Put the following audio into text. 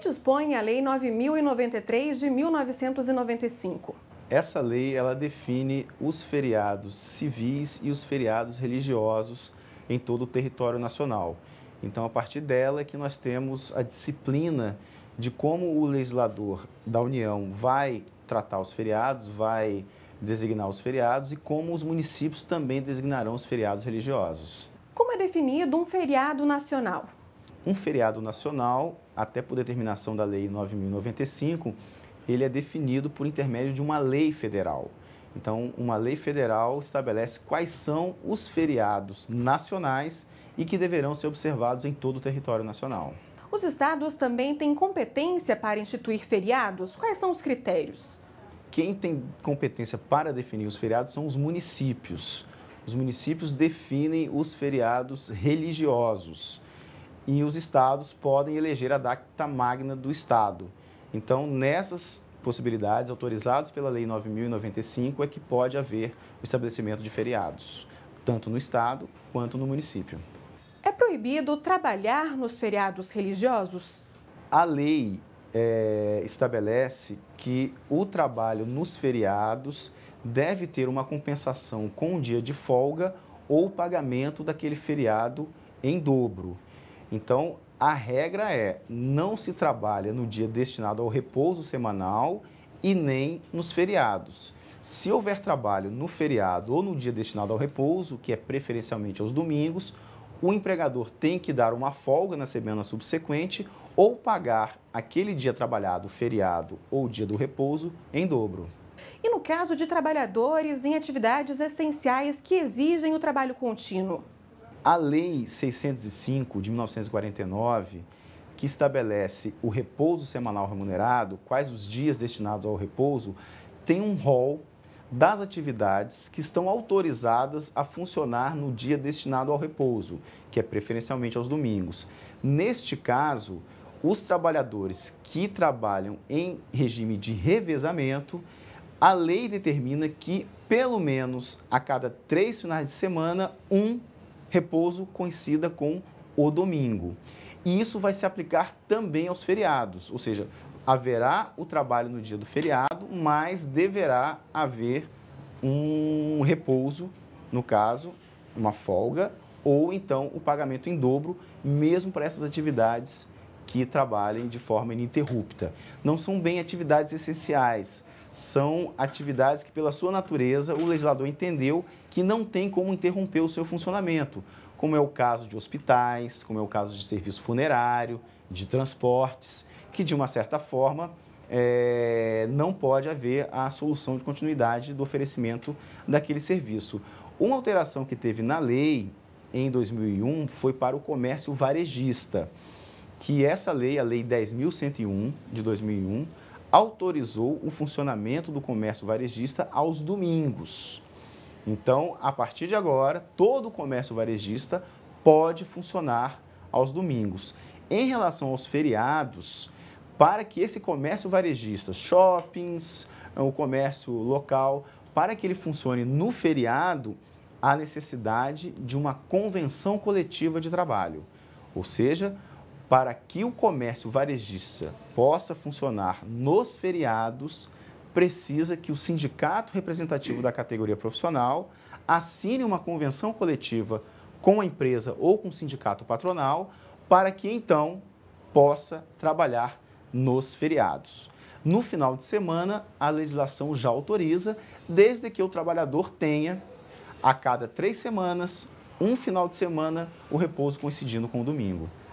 que dispõe a Lei 9093 de 1995? Essa lei ela define os feriados civis e os feriados religiosos em todo o território nacional. Então, a partir dela é que nós temos a disciplina de como o legislador da União vai tratar os feriados, vai designar os feriados e como os municípios também designarão os feriados religiosos. Como é definido um feriado nacional? Um feriado nacional, até por determinação da Lei 9.095, ele é definido por intermédio de uma lei federal. Então, uma lei federal estabelece quais são os feriados nacionais e que deverão ser observados em todo o território nacional. Os estados também têm competência para instituir feriados? Quais são os critérios? Quem tem competência para definir os feriados são os municípios. Os municípios definem os feriados religiosos e os estados podem eleger a dacta magna do estado. Então, nessas possibilidades autorizadas pela Lei 9.095 é que pode haver o estabelecimento de feriados, tanto no estado quanto no município. É proibido trabalhar nos feriados religiosos? A lei é, estabelece que o trabalho nos feriados deve ter uma compensação com o dia de folga ou pagamento daquele feriado em dobro. Então, a regra é: não se trabalha no dia destinado ao repouso semanal e nem nos feriados. Se houver trabalho no feriado ou no dia destinado ao repouso, que é preferencialmente aos domingos, o empregador tem que dar uma folga na semana subsequente ou pagar aquele dia trabalhado, feriado ou dia do repouso em dobro. E no caso de trabalhadores em atividades essenciais que exigem o trabalho contínuo? A Lei 605 de 1949, que estabelece o repouso semanal remunerado, quais os dias destinados ao repouso, tem um rol das atividades que estão autorizadas a funcionar no dia destinado ao repouso, que é preferencialmente aos domingos. Neste caso, os trabalhadores que trabalham em regime de revezamento, a lei determina que, pelo menos a cada três finais de semana, um repouso coincida com o domingo. E isso vai se aplicar também aos feriados, ou seja, haverá o trabalho no dia do feriado, mas deverá haver um repouso, no caso, uma folga, ou então o pagamento em dobro, mesmo para essas atividades que trabalhem de forma ininterrupta. Não são bem atividades essenciais, são atividades que, pela sua natureza, o legislador entendeu que não tem como interromper o seu funcionamento, como é o caso de hospitais, como é o caso de serviço funerário, de transportes, que, de uma certa forma, é, não pode haver a solução de continuidade do oferecimento daquele serviço. Uma alteração que teve na lei em 2001 foi para o comércio varejista, que essa lei, a Lei 10.101 de 2001, autorizou o funcionamento do comércio varejista aos domingos. Então, a partir de agora, todo o comércio varejista pode funcionar aos domingos. Em relação aos feriados, para que esse comércio varejista, shoppings, o comércio local, para que ele funcione no feriado, há necessidade de uma convenção coletiva de trabalho. Ou seja, para que o comércio varejista possa funcionar nos feriados, precisa que o sindicato representativo da categoria profissional assine uma convenção coletiva com a empresa ou com o sindicato patronal para que então possa trabalhar nos feriados. No final de semana, a legislação já autoriza, desde que o trabalhador tenha, a cada três semanas, um final de semana, o repouso coincidindo com o domingo.